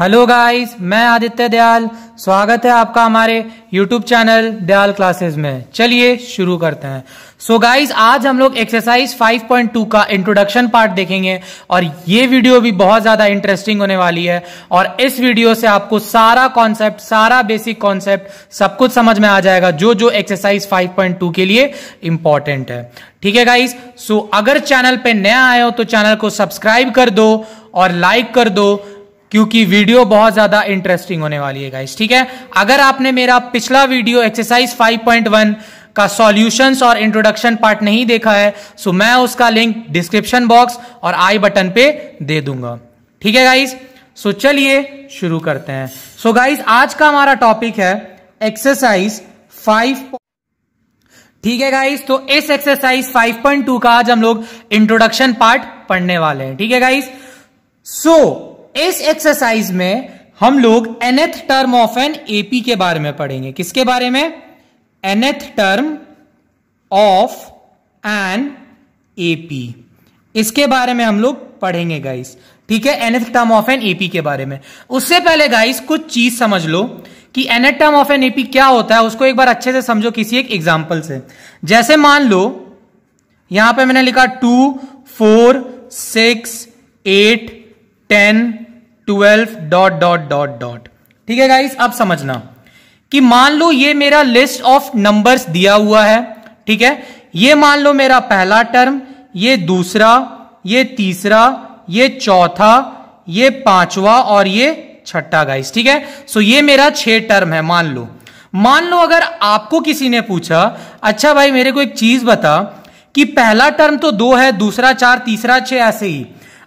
hello guys मैं आदित्य दयाल स्वागत है आपका हमारे यूट्यूब चैनल दयाल क्लासेस में चलिए शुरू करते हैं सो so गाइस आज हम लोग एक्सरसाइज 5.2 का इंट्रोडक्शन पार्ट देखेंगे और ये वीडियो भी बहुत ज्यादा इंटरेस्टिंग होने वाली है और इस वीडियो से आपको सारा कॉन्सेप्ट सारा बेसिक कॉन्सेप्ट सब कुछ समझ में आ जाएगा जो जो एक्सरसाइज 5.2 के लिए इंपॉर्टेंट है ठीक है गाइस सो so अगर चैनल पे नया आए हो तो चैनल को सब्सक्राइब कर दो और लाइक कर दो क्योंकि वीडियो बहुत ज्यादा इंटरेस्टिंग होने वाली है गाइस ठीक है अगर आपने मेरा पिछला वीडियो एक्सरसाइज 5.1 का सॉल्यूशंस और इंट्रोडक्शन पार्ट नहीं देखा है सो मैं उसका लिंक डिस्क्रिप्शन बॉक्स और आई बटन पे दे दूंगा ठीक है गाइस सो चलिए शुरू करते हैं सो गाइस आज का हमारा टॉपिक है एक्सरसाइज फाइव ठीक है गाइस तो इस एक्सरसाइज 5.2 का आज हम लोग इंट्रोडक्शन पार्ट पढ़ने वाले हैं ठीक है गाइस सो so, इस एक्सरसाइज में हम लोग nth term of an AP के बारे में पढ़ेंगे किसके बारे में nth term of an AP इसके बारे में हम लोग पढ़ेंगे गाइस ठीक है nth term of an AP के बारे में उससे पहले गाइस कुछ चीज समझ लो कि nth term of an AP क्या होता है उसको एक बार अच्छे से समझो किसी एक एग्जाम्पल से जैसे मान लो यहां पर मैंने लिखा two four six eight ten twelve dot dot dot dot ठीक है गाइस अब समझना कि मान लो ये मेरा लिस्ट ऑफ नंबर्स दिया हुआ है ठीक है ये मान लो मेरा पहला टर्म ये दूसरा ये तीसरा ये चौथा ये पांचवा और ये छठा गाइस ठीक है सो ये मेरा छह टर्म है मान लो मान लो अगर आपको किसी ने पूछा अच्छा भाई मेरे को एक चीज बता कि पहला टर्म तो दो है दूसरा चार तीसरा छह ऐसे ही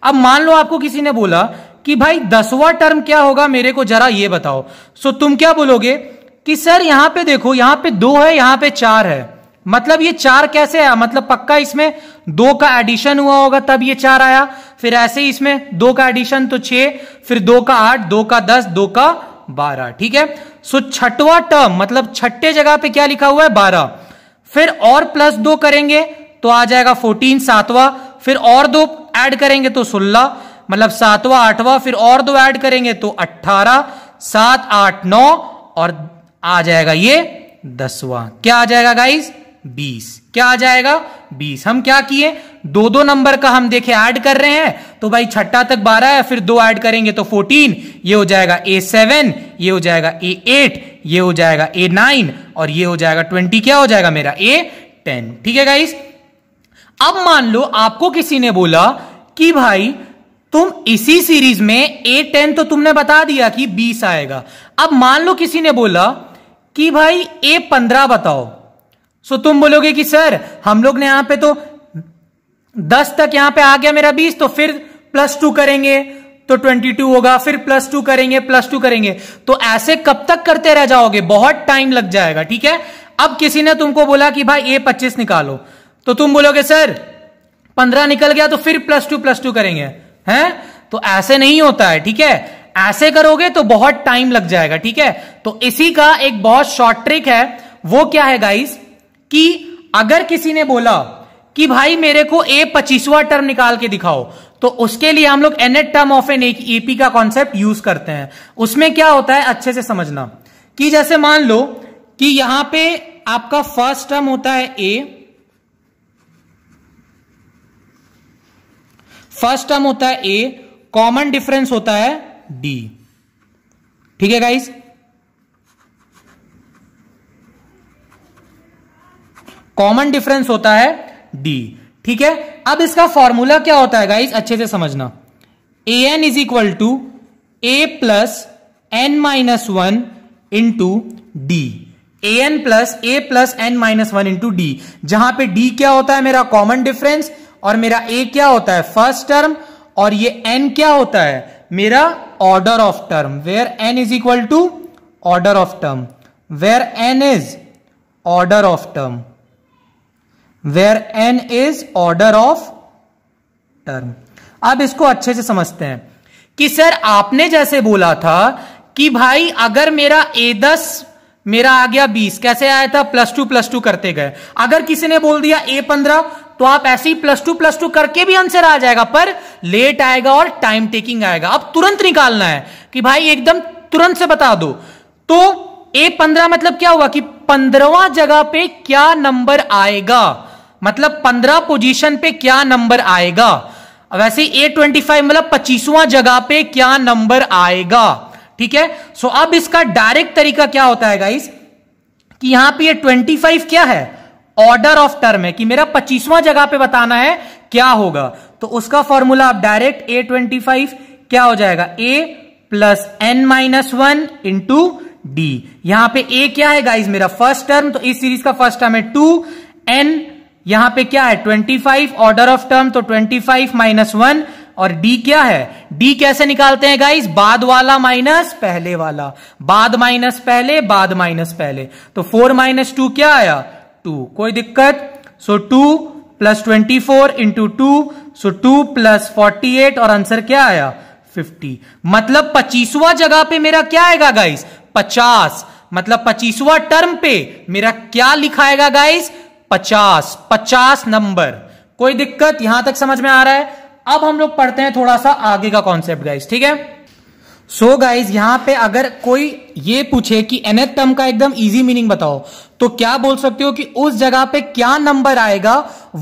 अब मान लो आपको किसी ने बोला कि भाई दसवां टर्म क्या होगा मेरे को जरा ये बताओ सो तुम क्या बोलोगे कि सर यहां पे देखो यहां पे दो है यहां पे चार है मतलब ये चार कैसे आया मतलब पक्का इसमें दो का एडिशन हुआ होगा तब ये चार आया फिर ऐसे ही इसमें दो का एडिशन तो छह फिर दो का आठ दो का दस दो का बारह ठीक है सो छठवा टर्म मतलब छठे जगह पे क्या लिखा हुआ है बारह फिर और प्लस दो करेंगे तो आ जाएगा फोर्टीन सातवा फिर और दो ऐड करेंगे तो सोलह मतलब सातवां आठवां फिर और दो ऐड करेंगे तो अट्ठारह सात आठ नौ और आ जाएगा ये दसवां क्या आ जाएगा गाइस बीस क्या आ जाएगा बीस हम क्या किए दो दो नंबर का हम देखे ऐड कर रहे हैं तो भाई छठा तक बारह है फिर दो ऐड करेंगे तो फोर्टीन ये हो जाएगा ए सेवन ये हो जाएगा ए एट ये हो जाएगा ए नाइन और ये हो जाएगा ट्वेंटी क्या हो जाएगा मेरा ए टेन ठीक है गाइस अब मान लो आपको किसी ने बोला कि भाई तुम इसी सीरीज में ए टेन तो तुमने बता दिया कि बीस आएगा अब मान लो किसी ने बोला कि भाई ए पंद्रह बताओ सो तुम बोलोगे कि सर हम लोग ने यहां पे तो दस तक यहां पे आ गया मेरा बीस तो फिर प्लस टू करेंगे तो ट्वेंटी टू होगा फिर प्लस टू करेंगे प्लस टू करेंगे तो ऐसे कब तक करते रह जाओगे बहुत टाइम लग जाएगा ठीक है अब किसी ने तुमको बोला कि भाई ए पच्चीस निकालो तो तुम बोलोगे सर पंद्रह निकल गया तो फिर प्लस टू प्लस टू करेंगे हैं तो ऐसे नहीं होता है ठीक है ऐसे करोगे तो बहुत टाइम लग जाएगा ठीक है तो इसी का एक बहुत शॉर्ट ट्रिक है वो क्या है गाइस कि अगर किसी ने बोला कि भाई मेरे को ए पच्चीसवा टर्म निकाल के दिखाओ तो उसके लिए हम लोग nth term of an AP का कॉन्सेप्ट यूज करते हैं उसमें क्या होता है अच्छे से समझना कि जैसे मान लो कि यहां पे आपका फर्स्ट टर्म होता है ए फर्स्ट टर्म होता है ए कॉमन डिफरेंस होता है डी ठीक है गाइस कॉमन डिफरेंस होता है डी ठीक है अब इसका फॉर्मूला क्या होता है गाइस अच्छे से समझना a n is equal to a plus n minus one into d a n plus a plus n minus one into d जहां पर डी क्या होता है मेरा कॉमन डिफरेंस और मेरा ए क्या होता है फर्स्ट टर्म और ये एन क्या होता है मेरा order of term where n is equal to order of term where n is order of term where n is order of term अब इसको अच्छे से समझते हैं कि सर आपने जैसे बोला था कि भाई अगर मेरा ए दस मेरा आ गया बीस कैसे आया था प्लस टू प्लस टू करते गए अगर किसी ने बोल दिया ए पंद्रह तो आप ऐसे ही प्लस टू प्लस टू करके भी आंसर आ जाएगा पर लेट आएगा और टाइम टेकिंग आएगा अब तुरंत निकालना है कि भाई एकदम तुरंत से बता दो तो ए पंद्रह मतलब क्या हुआ कि पंद्रवा जगह पे क्या नंबर आएगा मतलब पंद्रह पोजीशन पे क्या नंबर आएगा वैसे ए ट्वेंटी फाइव मतलब पच्चीसवां जगह पे क्या नंबर आएगा ठीक है सो so, अब इसका डायरेक्ट तरीका क्या होता है गाइस कि यहां पे ये 25 क्या है ऑर्डर ऑफ टर्म है कि मेरा पच्चीसवां जगह पे बताना है क्या होगा तो उसका फॉर्मूला आप डायरेक्ट ए ट्वेंटी फाइव क्या हो जाएगा a plus n minus one into d यहां पे ए क्या है गाइज मेरा फर्स्ट टर्म तो इस सीरीज का फर्स्ट टर्म है टू एन यहां पे क्या है twenty five order of term तो ट्वेंटी फाइव माइनस वन और डी क्या है डी कैसे निकालते हैं गाइस बाद वाला माइनस पहले वाला बाद माइनस पहले बाद माइनस पहले तो फोर माइनस टू क्या आया टू कोई दिक्कत so two plus twenty four into two so two plus forty eight और आंसर क्या आया फिफ्टी मतलब पच्चीसवा जगह पे मेरा क्या आएगा गाइस पचास मतलब पच्चीसवा टर्म पे मेरा क्या लिखाएगा गाइस पचास पचास नंबर कोई दिक्कत यहां तक समझ में आ रहा है अब हम लोग पढ़ते हैं थोड़ा सा आगे का कॉन्सेप्ट गाइज ठीक है सो so गाइज यहां पे अगर कोई ये पूछे कि एनएथ टर्म का एकदम इजी मीनिंग बताओ तो क्या बोल सकते हो कि उस जगह पे क्या नंबर आएगा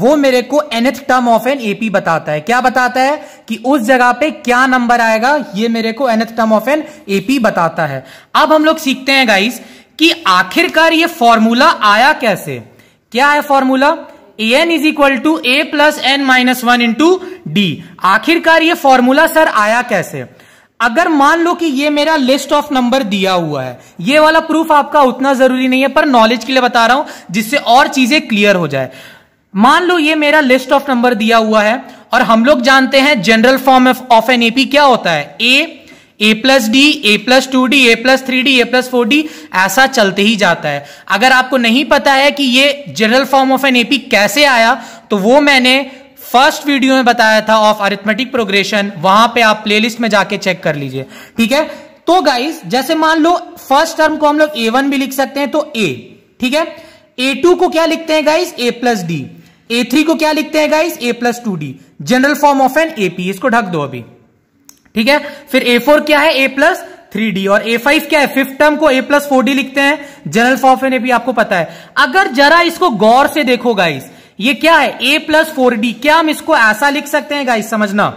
वो मेरे को nth term of an AP बताता है क्या बताता है कि उस जगह पे क्या नंबर आएगा ये मेरे को nth term of an AP बताता है अब हम लोग सीखते हैं गाइज कि आखिरकार ये फॉर्मूला आया कैसे क्या है formula a n is equal to a plus n minus one into d आखिरकार ये फॉर्मूला सर आया कैसे अगर मान लो कि ये मेरा लिस्ट ऑफ नंबर दिया हुआ है ये वाला प्रूफ आपका उतना जरूरी नहीं है पर नॉलेज के लिए बता रहा हूं जिससे और चीजें क्लियर हो जाए मान लो ये मेरा लिस्ट ऑफ नंबर दिया हुआ है और हम लोग जानते हैं general form of an AP क्या होता है a a plus d a plus two d a plus three d a plus four d ऐसा चलते ही जाता है अगर आपको नहीं पता है कि ये general form of an AP कैसे आया तो वो मैंने फर्स्ट वीडियो में बताया था ऑफ अरिथमेटिक प्रोग्रेशन वहां पे आप प्लेलिस्ट में जाके चेक कर लीजिए ठीक है तो गाइस जैसे मान लो फर्स्ट टर्म को हम लोग ए वन भी लिख सकते हैं तो ए ठीक है ए टू को क्या लिखते हैं guys a plus d a three को क्या लिखते हैं guys a plus two d general form of an AP इसको ढक दो अभी ठीक है फिर ए फोर क्या है ए प्लस थ्री डी और ए फाइव क्या है फिफ्थ टर्म को ए प्लस फोर डी लिखते हैं जनरल फॉर्म ने भी आपको पता है अगर जरा इसको गौर से देखो गाइस ये क्या है ए प्लस फोर डी क्या हम इसको ऐसा लिख सकते हैं गाइस समझना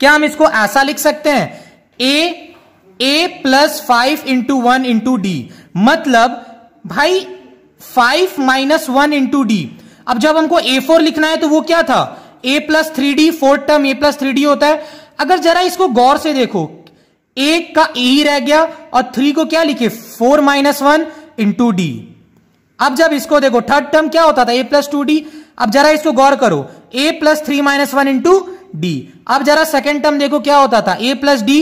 क्या हम इसको ऐसा लिख सकते हैं a a plus five into one into d मतलब भाई five minus one into d अब जब हमको ए फोर लिखना है तो वो क्या था a plus three d fourth term a plus three d होता है अगर जरा इसको गौर से देखो एक का ए e ही रह गया और थ्री को क्या लिखे four minus one into d अब जब इसको देखो थर्ड टर्म क्या होता था ए प्लस टू डी अब जरा इसको गौर करो a plus three minus one into d अब जरा सेकेंड टर्म देखो क्या होता था ए प्लस डी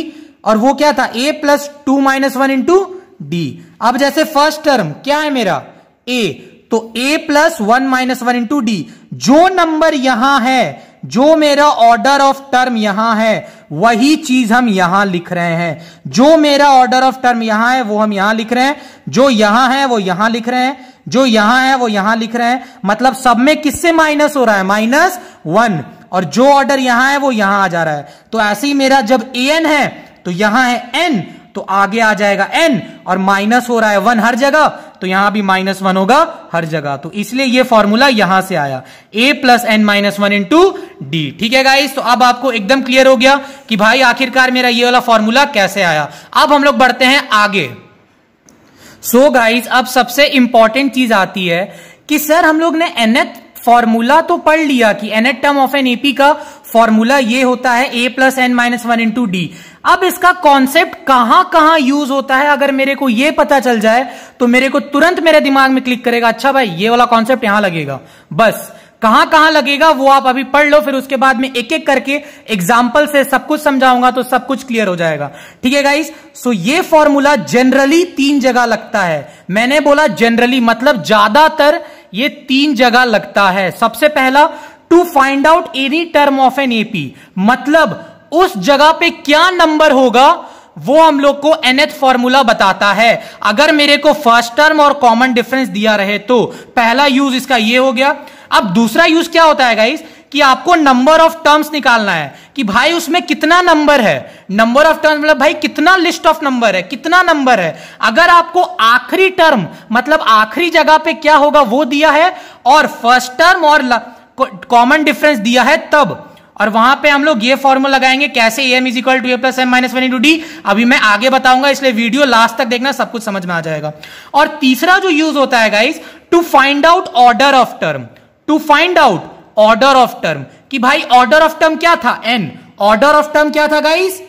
और वो क्या था a plus two minus one into d अब जैसे फर्स्ट टर्म क्या है मेरा ए तो a plus one minus one into d जो नंबर यहां है जो मेरा ऑर्डर ऑफ टर्म यहां है वही चीज हम यहां लिख रहे हैं जो मेरा ऑर्डर ऑफ टर्म यहां है वो हम यहां लिख रहे हैं जो यहां है वो यहां लिख रहे हैं जो यहां है वो यहां लिख रहे हैं मतलब सब में किससे माइनस हो रहा है माइनस वन और जो ऑर्डर यहां है वो यहां आ जा रहा है तो ऐसे ही मेरा जब ए एन है तो यहां है एन तो आगे आ जाएगा एन और माइनस हो रहा है वन हर जगह तो यहां भी माइनस वन होगा हर जगह तो इसलिए ये फॉर्मूला यहां से आया a plus n minus one into d ठीक है गाइस तो अब आपको एकदम क्लियर हो गया कि भाई आखिरकार मेरा ये वाला फॉर्मूला कैसे आया अब हम लोग बढ़ते हैं आगे सो so गाइस अब सबसे इंपॉर्टेंट चीज आती है कि सर हम लोग ने एनएथ फॉर्मूला तो पढ़ लिया कि nth term of an AP का फॉर्मूला ये होता है a plus n minus one into d अब इसका कॉन्सेप्ट कहां कहां यूज होता है अगर मेरे को यह पता चल जाए तो मेरे को तुरंत मेरे दिमाग में क्लिक करेगा अच्छा भाई ये वाला कॉन्सेप्ट यहां लगेगा बस कहां कहां लगेगा वो आप अभी पढ़ लो फिर उसके बाद में एक एक करके एग्जाम्पल से सब कुछ समझाऊंगा तो सब कुछ क्लियर हो जाएगा ठीक है गाइस सो ये फॉर्मूला जनरली तीन जगह लगता है मैंने बोला जनरली मतलब ज्यादातर ये तीन जगह लगता है सबसे पहला to find out any term of an AP मतलब उस जगह पे क्या नंबर होगा वो हम लोग को एनएथ फॉर्मूला बताता है अगर मेरे को फर्स्ट टर्म और कॉमन डिफरेंस दिया रहे तो पहला यूज इसका ये हो गया अब दूसरा यूज क्या होता है गाइस कि आपको नंबर ऑफ टर्म्स निकालना है कि भाई उसमें कितना नंबर है नंबर ऑफ टर्म्स मतलब भाई कितना लिस्ट ऑफ नंबर है कितना नंबर है अगर आपको आखिरी टर्म मतलब आखिरी जगह पे क्या होगा वो दिया है और फर्स्ट टर्म और कॉमन डिफरेंस दिया है तब और वहां पे हम लोग ये फॉर्मूला लगाएंगे कैसे a m is equal to a plus m minus one into d अभी मैं आगे बताऊंगा इसलिए वीडियो लास्ट तक देखना सब कुछ समझ में आ जाएगा और तीसरा जो यूज होता है guys to find out order of term to find out order of term कि भाई ऑर्डर ऑफ टर्म क्या था एन ऑर्डर ऑफ टर्म क्या था गाइस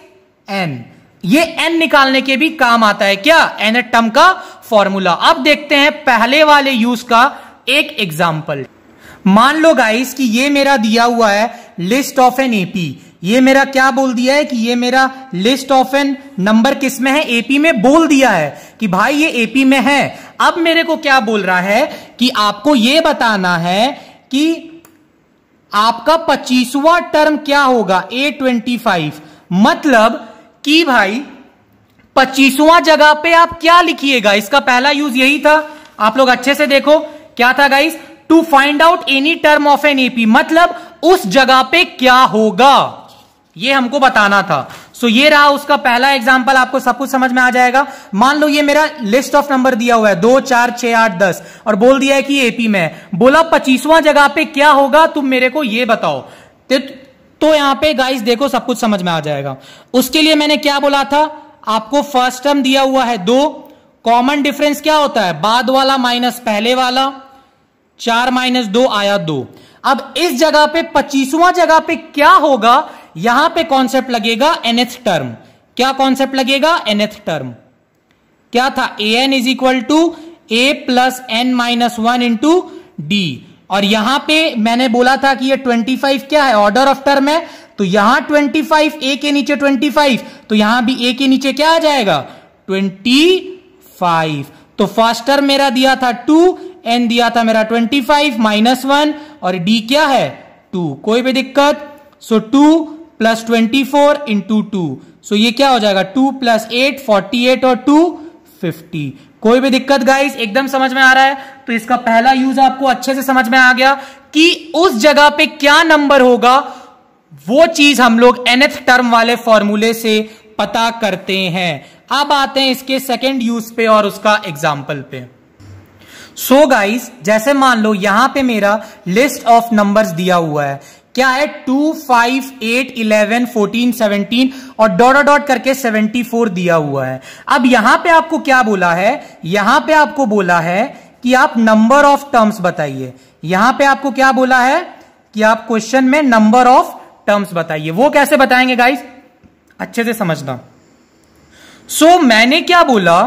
एन ये एन निकालने के भी काम आता है क्या एन टर्म का फॉर्मूला अब देखते हैं पहले वाले यूज का एक एग्जाम्पल मान लो गाइस कि ये मेरा दिया हुआ है लिस्ट ऑफ एन एपी ये मेरा क्या बोल दिया है कि ये मेरा लिस्ट ऑफ एन नंबर किस में है एपी में बोल दिया है कि भाई ये एपी में है अब मेरे को क्या बोल रहा है कि आपको ये बताना है कि आपका पच्चीसवा टर्म क्या होगा ए ट्वेंटी फाइव मतलब कि भाई पच्चीसवा जगह पे आप क्या लिखिएगा इसका पहला यूज यही था आप लोग अच्छे से देखो क्या था guys to find out any term of an AP मतलब उस जगह पे क्या होगा ये हमको बताना था सो so, ये रहा उसका पहला एग्जाम्पल आपको सब कुछ समझ में आ जाएगा मान लो ये मेरा लिस्ट ऑफ नंबर दिया हुआ है दो चार छह आठ दस और बोल दिया है कि एपी में बोला पच्चीसवां जगह पे क्या होगा तुम मेरे को ये बताओ तो यहां पे गाइस देखो सब कुछ समझ में आ जाएगा उसके लिए मैंने क्या बोला था आपको फर्स्ट टर्म दिया हुआ है दो कॉमन डिफरेंस क्या होता है बाद वाला माइनस पहले वाला चार माइनस दो आया दो अब इस जगह पे पच्चीसवां जगह पे क्या होगा यहां पे कॉन्सेप्ट लगेगा एनएथ टर्म क्या कॉन्सेप्ट लगेगा एनएथ टर्म क्या था a n is equal to a plus n minus one into d और यहां पे मैंने बोला था कि ये 25 क्या है ऑर्डर ऑफ टर्म है तो यहां 25 ए के नीचे 25 तो यहां भी ए के नीचे क्या आ जाएगा 25 तो फर्स्ट टर्म मेरा दिया था 2 एन दिया था मेरा 25 माइनस वन और डी क्या है टू कोई भी दिक्कत so two plus twenty four into two so ये क्या हो जाएगा two plus eight forty eight और टू फिफ्टी कोई भी दिक्कत गाइस एकदम समझ में आ रहा है तो इसका पहला यूज आपको अच्छे से समझ में आ गया कि उस जगह पे क्या नंबर होगा वो चीज हम लोग एनएथ टर्म वाले फॉर्मूले से पता करते हैं अब आते हैं इसके सेकेंड यूज पे और उसका एग्जाम्पल पे सो so गाइस जैसे मान लो यहां पे मेरा लिस्ट ऑफ नंबर्स दिया हुआ है क्या है two five eight eleven fourteen seventeen और डॉट डॉट करके सेवेंटी फोर दिया हुआ है अब यहां पे आपको क्या बोला है यहां पे आपको बोला है कि आप नंबर ऑफ टर्म्स बताइए यहां पे आपको क्या बोला है कि आप क्वेश्चन में नंबर ऑफ टर्म्स बताइए वो कैसे बताएंगे गाइस अच्छे से समझना सो so, मैंने क्या बोला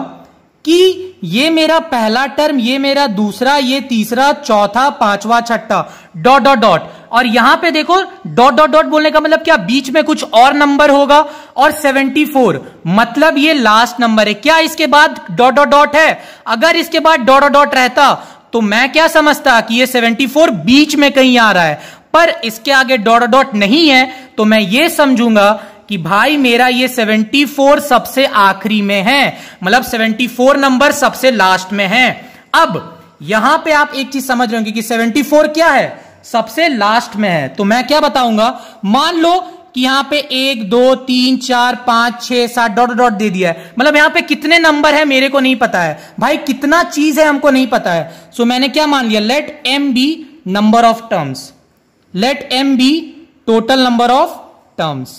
कि ये मेरा पहला टर्म ये मेरा दूसरा ये तीसरा चौथा पांचवा छठा डॉट डॉट डॉट और यहां पे देखो डॉट डॉट डॉट बोलने का मतलब क्या बीच में कुछ और नंबर होगा और 74 मतलब ये लास्ट नंबर है क्या इसके बाद डॉट डॉट डॉट है अगर इसके बाद डॉट डॉट डॉट रहता तो मैं क्या समझता कि ये 74 बीच में कहीं आ रहा है पर इसके आगे डॉट डॉट नहीं है तो मैं ये समझूंगा कि भाई मेरा ये 74 सबसे आखिरी में है मतलब 74 नंबर सबसे लास्ट में है अब यहां पे आप एक चीज समझ रहे कि 74 क्या है सबसे लास्ट में है तो मैं क्या बताऊंगा मान लो कि यहां पे एक दो तीन चार पांच छह सात डॉट डॉट दे दिया है मतलब यहां पे कितने नंबर है मेरे को नहीं पता है भाई कितना चीज है हमको नहीं पता है सो so, मैंने क्या मान लिया let m be number of terms let m be total number of terms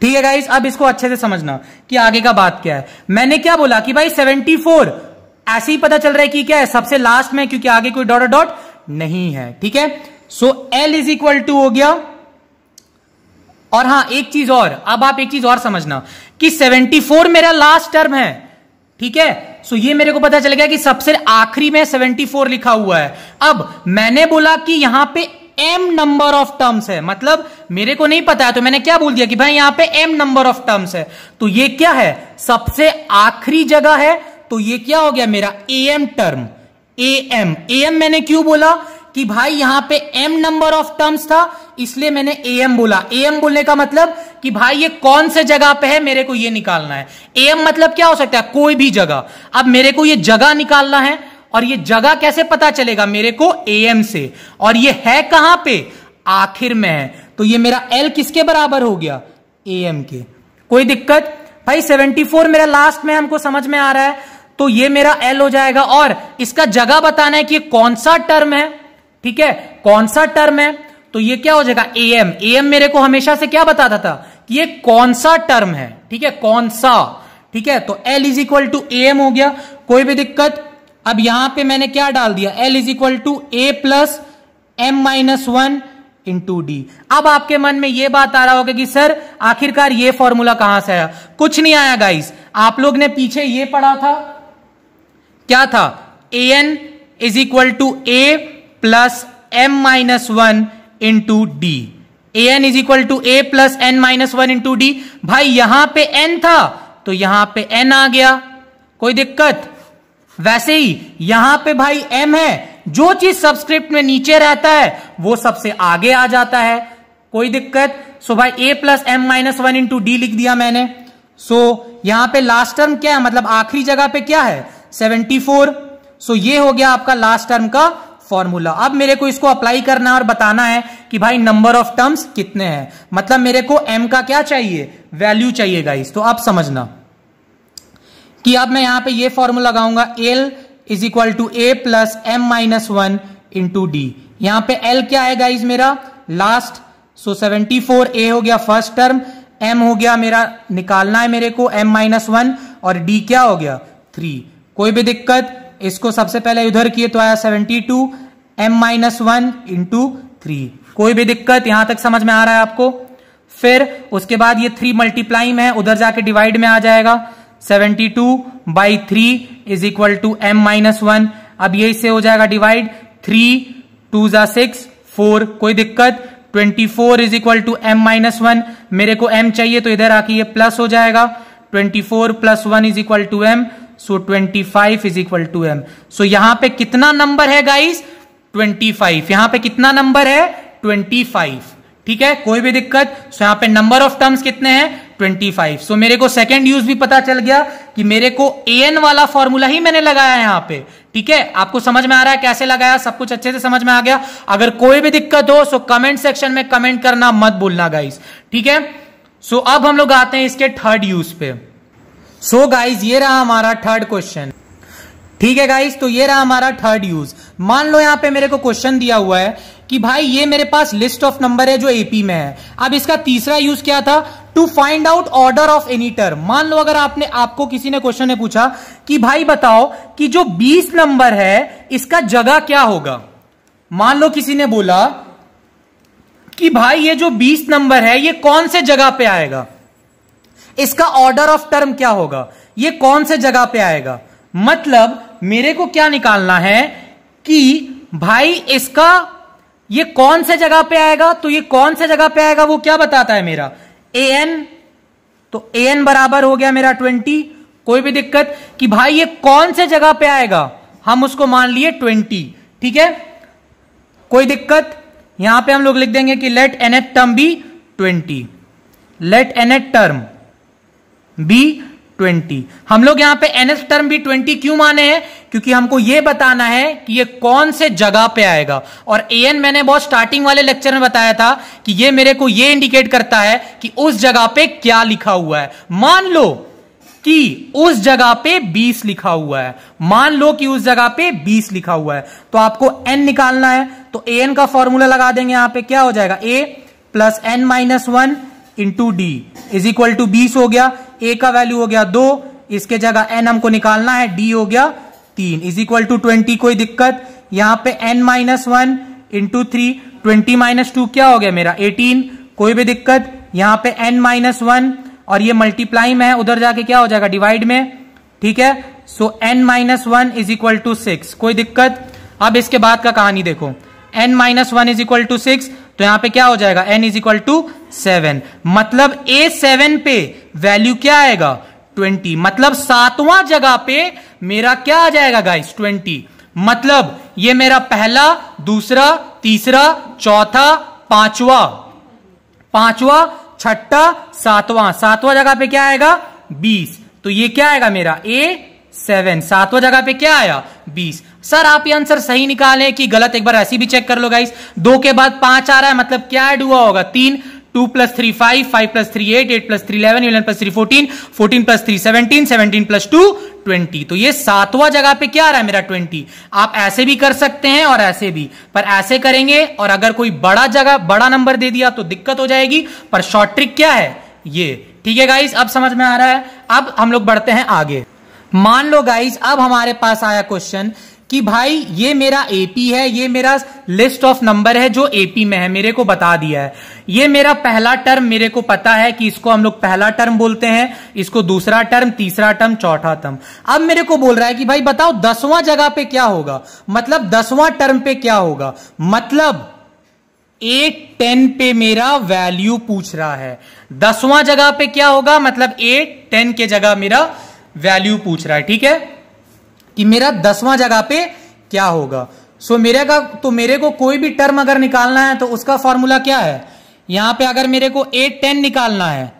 ठीक है गाइस अब इसको अच्छे से समझना कि आगे का बात क्या है मैंने क्या बोला कि भाई 74 ऐसे ही पता चल रहा है कि क्या है सबसे लास्ट में क्योंकि आगे कोई डॉट डॉट नहीं है ठीक है so l is equal to हो गया और हां एक चीज और अब आप एक चीज और समझना कि 74 मेरा लास्ट टर्म है ठीक है सो ये मेरे को पता चल गया कि सबसे आखिरी में 74 लिखा हुआ है अब मैंने बोला कि यहां पे एम नंबर ऑफ टर्म्स है मतलब मेरे को नहीं पता है तो मैंने क्या बोल दिया कि भाई यहां पे एम नंबर ऑफ टर्म्स है तो ये क्या है सबसे आखिरी जगह है तो ये क्या हो गया मेरा a m term a m a m मैंने क्यों बोला कि भाई यहां पे एम नंबर ऑफ टर्म्स था इसलिए मैंने ए एम बोला ए एम बोलने का मतलब कि भाई ये कौन से जगह पे है मेरे को ये निकालना है ए एम मतलब क्या हो सकता है कोई भी जगह अब मेरे को ये जगह निकालना है और ये जगह कैसे पता चलेगा मेरे को एम से और ये है कहां पे आखिर में है तो ये मेरा एल किसके बराबर हो गया एम के कोई दिक्कत भाई 74 मेरा लास्ट में हमको समझ में आ रहा है तो ये मेरा एल हो जाएगा और इसका जगह बताना है कि कौन सा टर्म है ठीक है कौन सा टर्म है तो ये क्या हो जाएगा एम एम मेरे को हमेशा से क्या बताता था कि ये कौन सा टर्म है ठीक है कौन सा ठीक है तो l is equal to m हो गया कोई भी दिक्कत अब यहां पे मैंने क्या डाल दिया l is equal to a plus m minus one into d अब आपके मन में यह बात आ रहा होगा कि सर आखिरकार यह फॉर्मूला कहां से आया कुछ नहीं आया गाइस आप लोग ने पीछे यह पढ़ा था क्या था a n is equal to a plus m minus one into d a n is equal to a plus n minus one into d भाई यहां पे एन था तो यहां पे एन आ गया कोई दिक्कत वैसे ही यहां पे भाई एम है जो चीज सबस्क्रिप्ट में नीचे रहता है वो सबसे आगे आ जाता है कोई दिक्कत सो भाई a plus m minus one into d लिख दिया मैंने सो so, यहां पे लास्ट टर्म क्या है मतलब आखिरी जगह पे क्या है 74 सो ये हो गया आपका लास्ट टर्म का फॉर्मूला अब मेरे को इसको अप्लाई करना है और बताना है कि भाई नंबर ऑफ टर्म्स कितने हैं मतलब मेरे को एम का क्या चाहिए वैल्यू चाहिए गाइस तो आप समझना कि अब मैं यहां पे ये फॉर्मूला लगाऊंगा l is equal to a plus m minus one into d यहां पर एल क्या है गाइज मेरा लास्ट सो सेवेंटी फोर ए हो गया फर्स्ट टर्म एम हो गया मेरा निकालना है मेरे को एम माइनस वन और डी क्या हो गया थ्री कोई भी दिक्कत इसको सबसे पहले उधर किए तो आया seventy two m minus one into three कोई भी दिक्कत यहां तक समझ में आ रहा है आपको फिर उसके बाद ये थ्री मल्टीप्लाई में है उधर जाके डिवाइड में आ जाएगा seventy two by three is equal to m minus one अब ये से हो जाएगा डिवाइड थ्री टू जा सिक्स फोर कोई दिक्कत twenty four is equal to m minus one मेरे को एम चाहिए तो इधर आके ये प्लस हो जाएगा twenty four plus one is equal to m so twenty five is equal to m so यहां पे कितना नंबर है गाइस ट्वेंटी फाइव यहां पे कितना नंबर है ट्वेंटी फाइव ठीक है कोई भी दिक्कत सो so, यहां पे नंबर ऑफ टर्म्स कितने हैं ट्वेंटी फाइव सो मेरे को सेकेंड यूज भी पता चल गया कि मेरे को ए एन वाला फॉर्मूला ही मैंने लगाया यहां पे ठीक है आपको समझ में आ रहा है कैसे लगाया सब कुछ अच्छे से समझ में आ गया अगर कोई भी दिक्कत हो सो कमेंट सेक्शन में कमेंट करना मत भूलना गाइस ठीक है सो अब हम लोग आते हैं इसके थर्ड यूज पे सो so, गाइज ये रहा हमारा थर्ड क्वेश्चन ठीक है गाइस तो ये रहा हमारा थर्ड यूज मान लो यहां पे मेरे को क्वेश्चन दिया हुआ है कि भाई ये मेरे पास लिस्ट ऑफ नंबर है जो एपी में है अब इसका तीसरा यूज क्या था to find out order of any term मान लो अगर आपने आपको किसी ने क्वेश्चन ने पूछा कि भाई बताओ कि जो 20 नंबर है इसका जगह क्या होगा मान लो किसी ने बोला कि भाई ये जो 20 नंबर है ये कौन से जगह पे आएगा इसका ऑर्डर ऑफ टर्म क्या होगा ये कौन से जगह पे आएगा मतलब मेरे को क्या निकालना है कि भाई इसका ये कौन से जगह पे आएगा तो ये कौन से जगह पे आएगा वो क्या बताता है मेरा ए एन तो ए एन बराबर हो गया मेरा ट्वेंटी कोई भी दिक्कत कि भाई ये कौन से जगह पे आएगा हम उसको मान लिए ट्वेंटी ठीक है कोई दिक्कत यहां पे हम लोग लिख देंगे कि let n eight term be twenty let n eight term be twenty हम लोग यहां पे एनएस टर्म भी ट्वेंटी क्यों माने हैं क्योंकि हमको ये बताना है कि ये कौन से जगह पे आएगा और ए एन मैंने बहुत स्टार्टिंग वाले लेक्चर में बताया था कि ये मेरे को ये इंडिकेट करता है कि उस जगह पे क्या लिखा हुआ है मान लो कि उस जगह पे 20 लिखा हुआ है मान लो कि उस जगह पे 20 लिखा हुआ है तो आपको एन निकालना है तो ए एन का फॉर्मूला लगा देंगे यहां पर क्या हो जाएगा a plus n minus one into d is equal to बीस हो गया ए का वैल्यू हो गया दो इसके जगह एन हमको निकालना है डी हो गया तीन इज इक्वल टू ट्वेंटी कोई दिक्कत यहां पे n minus one into three twenty minus two क्या हो गया मेरा एटीन कोई भी दिक्कत यहां पे एन माइनस वन और ये मल्टीप्लाई में है उधर जाके क्या हो जाएगा डिवाइड में ठीक है so n minus one is equal to six कोई दिक्कत अब इसके बाद का कहानी देखो n minus one is equal to six तो यहां पे क्या हो जाएगा n is equal to seven मतलब ए सेवन पे वैल्यू क्या आएगा ट्वेंटी मतलब सातवां जगह पे मेरा क्या आ जाएगा गाइस ट्वेंटी मतलब ये मेरा पहला दूसरा तीसरा चौथा पांचवा पांचवा छठा सातवां सातवां जगह पे क्या आएगा बीस तो ये क्या आएगा मेरा ए सेवन सातवां जगह पे क्या आया बीस सर आप ये आंसर सही निकालें कि गलत एक बार ऐसी भी चेक कर लो गाइस दो के बाद पांच आ रहा है मतलब क्या ऐड हुआ होगा तीन two plus three five five plus three eight eight plus three eleven eleven plus three fourteen fourteen plus three seventeen seventeen plus two twenty तो ये सातवां जगह पे क्या आ रहा है मेरा ट्वेंटी आप ऐसे भी कर सकते हैं और ऐसे भी पर ऐसे करेंगे और अगर कोई बड़ा जगह बड़ा नंबर दे दिया तो दिक्कत हो जाएगी पर शॉर्ट ट्रिक क्या है ये ठीक है गाइस अब समझ में आ रहा है अब हम लोग बढ़ते हैं आगे मान लो गाइस अब हमारे पास आया क्वेश्चन कि भाई ये मेरा एपी है ये मेरा लिस्ट ऑफ नंबर है जो एपी में है मेरे को बता दिया है ये मेरा पहला टर्म मेरे को पता है कि इसको हम लोग पहला टर्म बोलते हैं इसको दूसरा टर्म तीसरा टर्म चौथा टर्म अब मेरे को बोल रहा है कि भाई बताओ दसवां जगह पे क्या होगा मतलब दसवां टर्म पे क्या होगा मतलब ए टेन पे मेरा वैल्यू पूछ रहा है दसवां जगह पे क्या होगा मतलब ए टेन के जगह मेरा वैल्यू पूछ रहा है ठीक है कि मेरा दसवां जगह पे क्या होगा सो so, मेरे का तो मेरे को कोई भी टर्म अगर निकालना है तो उसका फॉर्मूला क्या है यहां पे अगर मेरे को ए टेन निकालना है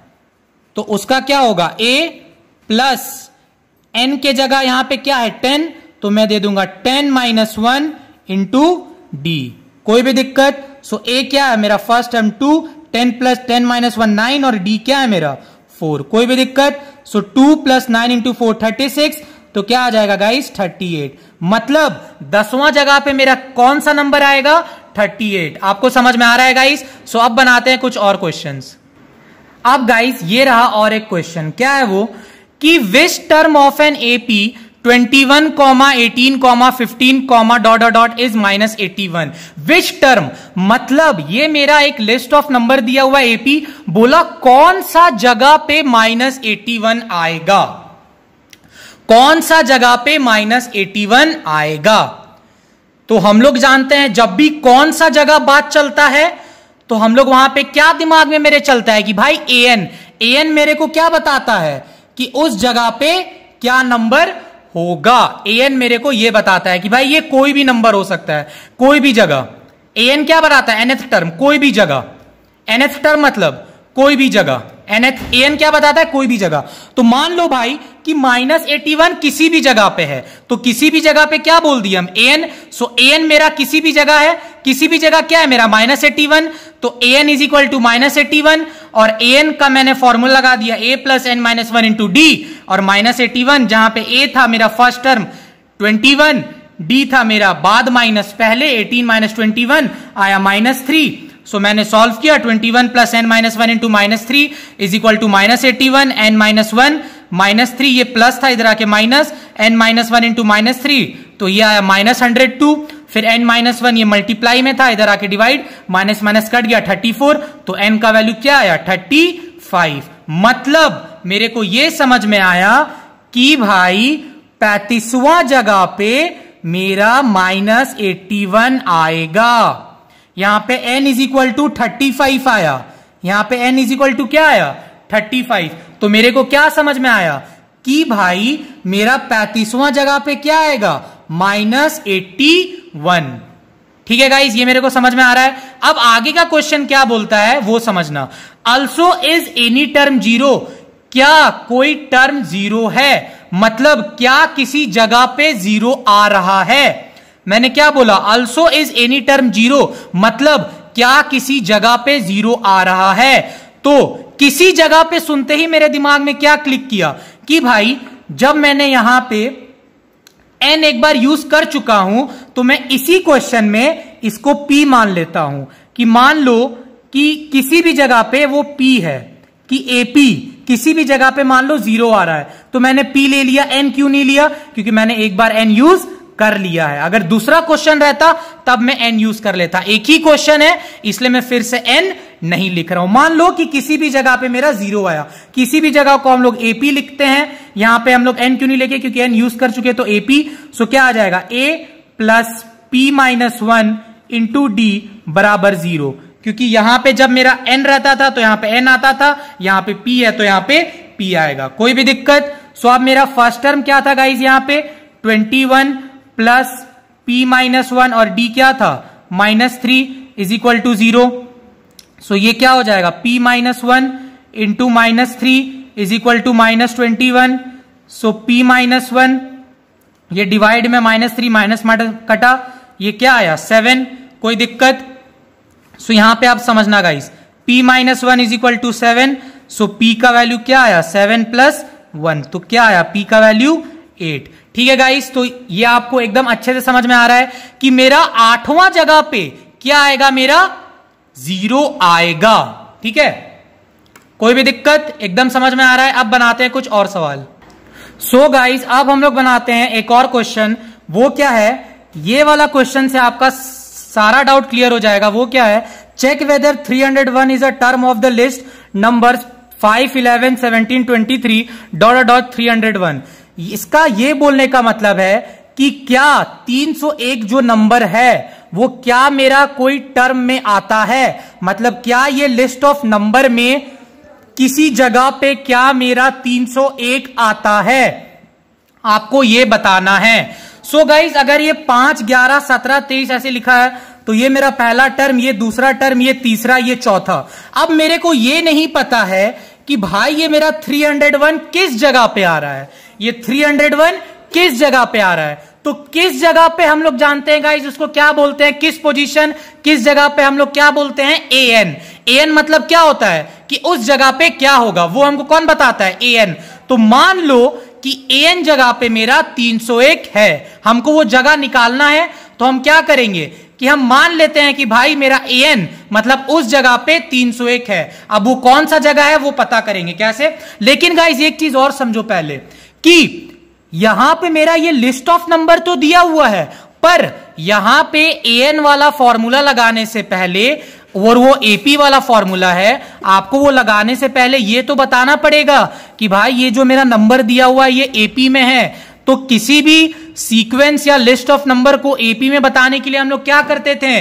तो उसका क्या होगा ए प्लस एन के जगह यहां पे क्या है टेन तो मैं दे दूंगा ten minus one into d कोई भी दिक्कत सो so, ए क्या है मेरा first term two ten plus ten minus one nine और डी क्या है मेरा फोर कोई भी दिक्कत so two plus nine into four thirty six तो क्या आ जाएगा गाइस 38 मतलब दसवां जगह पे मेरा कौन सा नंबर आएगा 38 आपको समझ में आ रहा है गाइस सो अब बनाते हैं कुछ और क्वेश्चन अब गाइस ये रहा और एक क्वेश्चन क्या है वो कि which term of an AP 21, 18, 15, dot dot is minus eighty one which term मतलब ये मेरा एक लिस्ट ऑफ नंबर दिया हुआ एपी बोला कौन सा जगह पे माइनस एटी वन आएगा कौन सा जगह पे माइनस एटी वन आएगा तो हम लोग जानते हैं जब भी कौन सा जगह बात चलता है तो हम लोग वहां पे क्या दिमाग में मेरे चलता है कि भाई ए एन ए एन मेरे को क्या बताता है कि उस जगह पे क्या नंबर होगा ए एन मेरे को यह बताता है कि भाई ये कोई भी नंबर हो सकता है कोई भी जगह ए एन क्या बताता है एनएथ टर्म कोई भी जगह एनएथ टर्म मतलब कोई भी जगह एन एच ए एन क्या बताता है कोई भी जगह तो मान लो भाई कि माइनस एटी वन किसी भी जगह पे है तो किसी भी जगह पे क्या बोल दिया हम A N so A N मेरा किसी भी जगह है किसी भी जगह क्या है मेरा माइनस एटी वन तो a n is equal to minus eighty one और ए एन का मैंने फॉर्मूला लगा दिया a plus n minus one into d और माइनस एटी वन जहां पे ए था मेरा first term twenty one d था मेरा बाद माइनस पहले एटीन माइनस ट्वेंटी वन आया माइनस थ्री सो so, मैंने सॉल्व किया 21 one plus n minus one into minus three is equal to minus eighty one n minus one minus three ये plus था इधर आके minus n minus one into minus three तो ये आया minus hundred two फिर n minus one ये multiply में था इधर आके डिवाइड माइनस माइनस कट गया थर्टी फोर तो एन का वैल्यू क्या आया थर्टी फाइव मतलब मेरे को यह समझ में आया कि भाई पैतीसवां जगह पे मेरा माइनस एट्टी वन आएगा यहां पे n is equal to thirty five आया यहां पे n इज इक्वल टू क्या आया थर्टी फाइव तो मेरे को क्या समझ में आया कि भाई मेरा पैंतीसवां जगह पे क्या आएगा माइनस एट्टी वन ठीक है गाइज ये मेरे को समझ में आ रहा है अब आगे का क्वेश्चन क्या बोलता है वो समझना also is any term zero क्या कोई टर्म जीरो है मतलब क्या किसी जगह पे जीरो आ रहा है मैंने क्या बोला also is any term zero मतलब क्या किसी जगह पे जीरो आ रहा है तो किसी जगह पे सुनते ही मेरे दिमाग में क्या क्लिक किया कि भाई जब मैंने यहां पे एन एक बार यूज कर चुका हूं तो मैं इसी क्वेश्चन में इसको पी मान लेता हूं कि मान लो कि किसी भी जगह पे वो पी है कि एपी किसी भी जगह पे मान लो जीरो आ रहा है तो मैंने पी ले लिया एन क्यों नहीं लिया क्योंकि मैंने एक बार एन यूज कर लिया है अगर दूसरा क्वेश्चन रहता तब मैं एन यूज कर लेता एक ही क्वेश्चन है इसलिए मैं फिर से एन नहीं लिख रहा हूं मान लो कि किसी भी जगह पे मेरा जीरो आया किसी भी जगह को हम लोग एपी लिखते हैं यहां पे हम लोग एन क्यों नहीं लेके क्योंकि एन यूज कर चुके तो एपी सो क्या आ जाएगा a plus p minus one into d बराबर जीरो क्योंकि यहां पे जब मेरा एन रहता था तो यहां पे एन आता था यहां पे पी है तो यहां पे पी आएगा कोई भी दिक्कत सो अब मेरा फर्स्ट टर्म क्या था गाइज यहां पे twenty one plus p minus one और डी क्या था minus three is equal to zero so ये क्या हो जाएगा p minus one into minus three is equal to minus twenty one so p minus one ये डिवाइड में minus three minus कटा ये क्या आया सेवन कोई दिक्कत सो so, यहां पे आप समझना guys p minus one is equal to seven so p का वैल्यू क्या आया सेवन प्लस वन तो क्या आया p का वैल्यू एट ठीक है गाइस तो ये आपको एकदम अच्छे से समझ में आ रहा है कि मेरा आठवां जगह पे क्या आएगा मेरा जीरो आएगा ठीक है कोई भी दिक्कत एकदम समझ में आ रहा है अब बनाते हैं कुछ और सवाल सो so गाइस अब हम लोग बनाते हैं एक और क्वेश्चन वो क्या है ये वाला क्वेश्चन से आपका सारा डाउट क्लियर हो जाएगा वो क्या है check whether 301 is a term of the list number five eleven seventeen twenty three dot dot one इसका यह बोलने का मतलब है कि क्या 301 जो नंबर है वो क्या मेरा कोई टर्म में आता है मतलब क्या ये लिस्ट ऑफ नंबर में किसी जगह पे क्या मेरा 301 आता है आपको ये बताना है सो so गाइज अगर ये पांच ग्यारह सत्रह तेईस ऐसे लिखा है तो ये मेरा पहला टर्म ये दूसरा टर्म ये तीसरा ये चौथा अब मेरे को ये नहीं पता है कि भाई ये मेरा 301 किस जगह पे आ रहा है ये 301 किस जगह पे आ रहा है तो किस जगह पे हम लोग जानते हैं गाइज उसको क्या बोलते हैं किस पोजीशन किस जगह पे हम लोग क्या बोलते हैं ए एन ए एन मतलब क्या होता है कि उस जगह पे क्या होगा वो हमको कौन बताता है ए एन तो मान लो कि ए एन जगह पे मेरा 301 है हमको वो जगह निकालना है तो हम क्या करेंगे कि हम मान लेते हैं कि भाई मेरा ए एन मतलब उस जगह पे 301 है अब वो कौन सा जगह है वो पता करेंगे कैसे लेकिन गाइज एक चीज और समझो पहले कि यहां पे मेरा ये लिस्ट ऑफ नंबर तो दिया हुआ है पर यहां पे ए एन वाला फॉर्मूला लगाने से पहले और वो एपी वाला फॉर्मूला है आपको वो लगाने से पहले ये तो बताना पड़ेगा कि भाई ये जो मेरा नंबर दिया हुआ है ये एपी में है तो किसी भी सीक्वेंस या लिस्ट ऑफ नंबर को एपी में बताने के लिए हम लोग क्या करते थे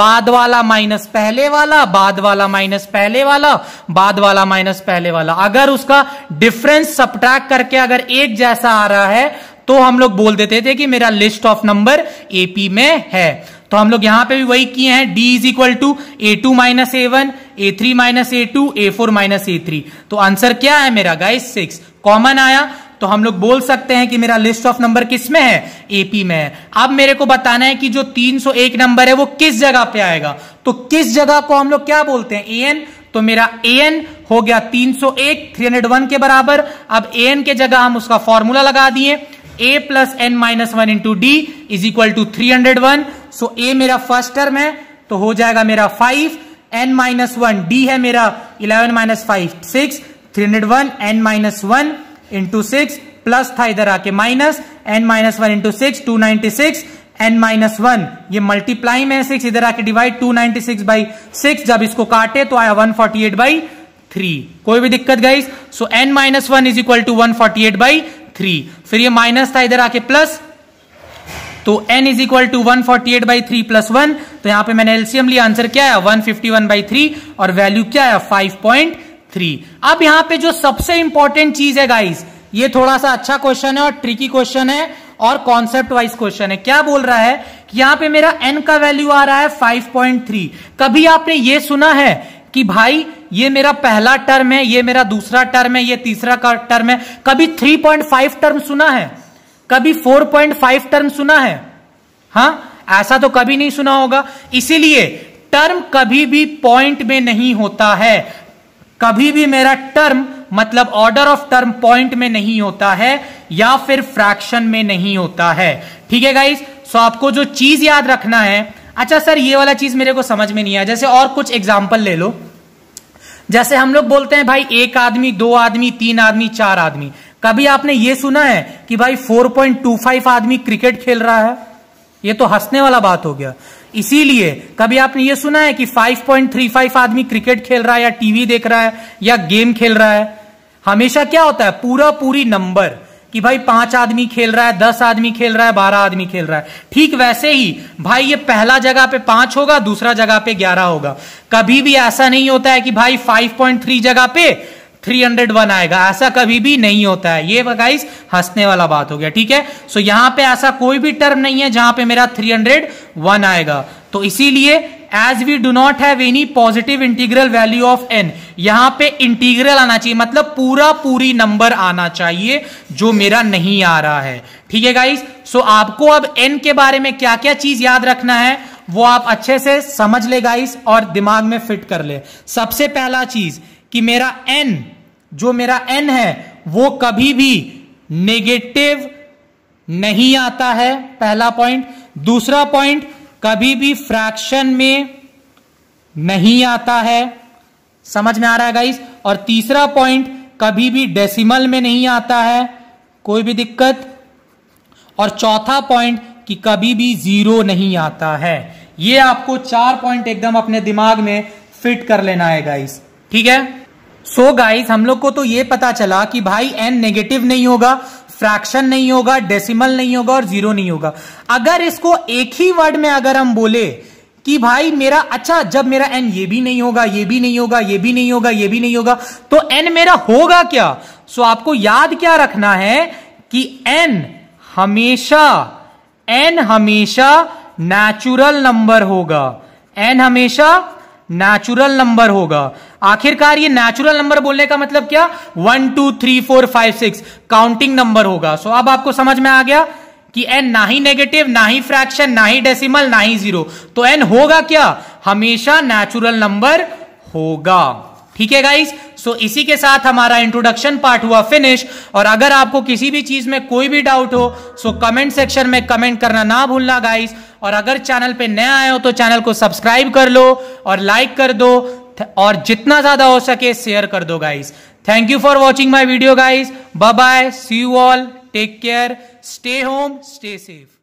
बाद वाला माइनस पहले वाला बाद वाला माइनस पहले वाला बाद वाला माइनस पहले वाला अगर उसका डिफरेंस सब्ट्रैक्ट करके अगर एक जैसा आ रहा है तो हम लोग बोल देते थे कि मेरा लिस्ट ऑफ नंबर एपी में है तो हम लोग यहां पे भी वही किए हैं d is equal to a two minus a one a three minus a two a four minus a three तो आंसर क्या है मेरा गाइस सिक्स कॉमन आया तो हम लोग बोल सकते हैं कि मेरा लिस्ट ऑफ नंबर किस में है एपी में है अब मेरे को बताना है कि जो 301 नंबर है वो किस जगह पे आएगा तो किस जगह को हम लोग क्या बोलते हैं एन तो मेरा एन हो गया 301 301 के बराबर अब एन के जगह हम उसका फॉर्मूला लगा दिए a plus n minus one into d is equal to three hundred one so a मेरा फर्स्ट टर्म है तो हो जाएगा मेरा five n minus one d है मेरा eleven minus five six three hundred one n minus one into six plus था इधर आके minus n minus one into six two ninety six n minus one ये मल्टीप्लाई में six इधर आके divide to ninety six by six जब इसको काटे तो आया one forty eight by three कोई भी दिक्कत गई so n minus one is equal to one forty eight by three फिर ये माइनस था इधर आके प्लस तो n is equal to one forty eight by three plus one तो यहां पे मैंने एलसीएम लिया आंसर क्या है one fifty one by three और वैल्यू क्या है फाइव पॉइंट थ्री अब यहां पे जो सबसे इंपॉर्टेंट चीज है गाइस ये थोड़ा सा अच्छा क्वेश्चन है और ट्रिकी क्वेश्चन है और कॉन्सेप्ट वाइज क्वेश्चन है क्या बोल रहा है कि यहां पे मेरा एन का वैल्यू आ रहा है थ्री कभी आपने ये सुना है कि भाई ये मेरा पहला टर्म है ये मेरा दूसरा टर्म है ये तीसरा टर्म है कभी फाइव टर्म सुना है कभी फाइव टर्म सुना है हा ऐसा तो कभी नहीं सुना होगा इसीलिए टर्म कभी भी पॉइंट में नहीं होता है कभी भी मेरा टर्म मतलब ऑर्डर ऑफ टर्म पॉइंट में नहीं होता है या फिर फ्रैक्शन में नहीं होता है ठीक है गाइस सो आपको जो चीज याद रखना है अच्छा सर ये वाला चीज मेरे को समझ में नहीं आया जैसे और कुछ एग्जाम्पल ले लो जैसे हम लोग बोलते हैं भाई एक आदमी दो आदमी तीन आदमी चार आदमी कभी आपने ये सुना है कि भाई 4.25 आदमी क्रिकेट खेल रहा है ये तो हंसने वाला बात हो गया इसीलिए कभी आपने ये सुना है कि 5.35 आदमी क्रिकेट खेल रहा है या टीवी देख रहा है या गेम खेल रहा है हमेशा क्या होता है पूरा पूरी नंबर कि भाई पांच आदमी खेल रहा है दस आदमी खेल रहा है बारह आदमी खेल रहा है ठीक वैसे ही भाई ये पहला जगह पे पांच होगा दूसरा जगह पे ग्यारह होगा कभी भी ऐसा नहीं होता है कि भाई थ्री जगह पे थ्री हंड्रेड वन आएगा ऐसा कभी भी नहीं होता है ये गाइस हंसने वाला बात हो गया ठीक है सो so, यहां पे ऐसा कोई भी टर्म नहीं है जहां पे मेरा थ्री हंड्रेड वन आएगा तो इसीलिए as we do not have any positive integral value of n यहां पे इंटीग्रल आना चाहिए मतलब पूरा पूरी नंबर आना चाहिए जो मेरा नहीं आ रहा है ठीक है गाइस सो so, आपको अब एन के बारे में क्या क्या चीज याद रखना है वो आप अच्छे से समझ ले गाइस और दिमाग में फिट कर ले सबसे पहला चीज कि मेरा एन जो मेरा एन है वो कभी भी नेगेटिव नहीं आता है पहला पॉइंट दूसरा पॉइंट कभी भी फ्रैक्शन में नहीं आता है समझ में आ रहा है गाइस और तीसरा पॉइंट कभी भी डेसिमल में नहीं आता है कोई भी दिक्कत और चौथा पॉइंट कि कभी भी जीरो नहीं आता है ये आपको चार पॉइंट एकदम अपने दिमाग में फिट कर लेना है गाइस ठीक है सो so गाइस हम लोग को तो ये पता चला कि भाई एन नेगेटिव नहीं होगा फ्रैक्शन नहीं होगा डेसिमल नहीं होगा और जीरो नहीं होगा अगर इसको एक ही वर्ड में अगर हम बोले कि भाई मेरा अच्छा जब मेरा एन ये भी नहीं होगा ये भी नहीं होगा ये भी नहीं होगा ये भी नहीं होगा तो एन मेरा होगा क्या सो so आपको याद क्या रखना है कि एन हमेशा एन हमेशा नेचुरल नंबर होगा एन हमेशा नेचुरल नंबर होगा आखिरकार ये नेचुरल नंबर बोलने का मतलब क्या one two three four five six counting number होगा सो so, अब आपको समझ में आ गया कि एन ना ही नेगेटिव ना ही फ्रैक्शन ना ही डेसिमल ना ही जीरो तो एन होगा क्या हमेशा नेचुरल नंबर होगा ठीक है गाइस सो so, इसी के साथ हमारा इंट्रोडक्शन पार्ट हुआ फिनिश और अगर आपको किसी भी चीज में कोई भी डाउट हो सो so कमेंट सेक्शन में कमेंट करना ना भूलना गाइस और अगर चैनल पे नया आए हो तो चैनल को सब्सक्राइब कर लो और लाइक कर दो और जितना ज्यादा हो सके शेयर कर दो guys thank you for watching my video guys bye bye see you all take care stay home stay safe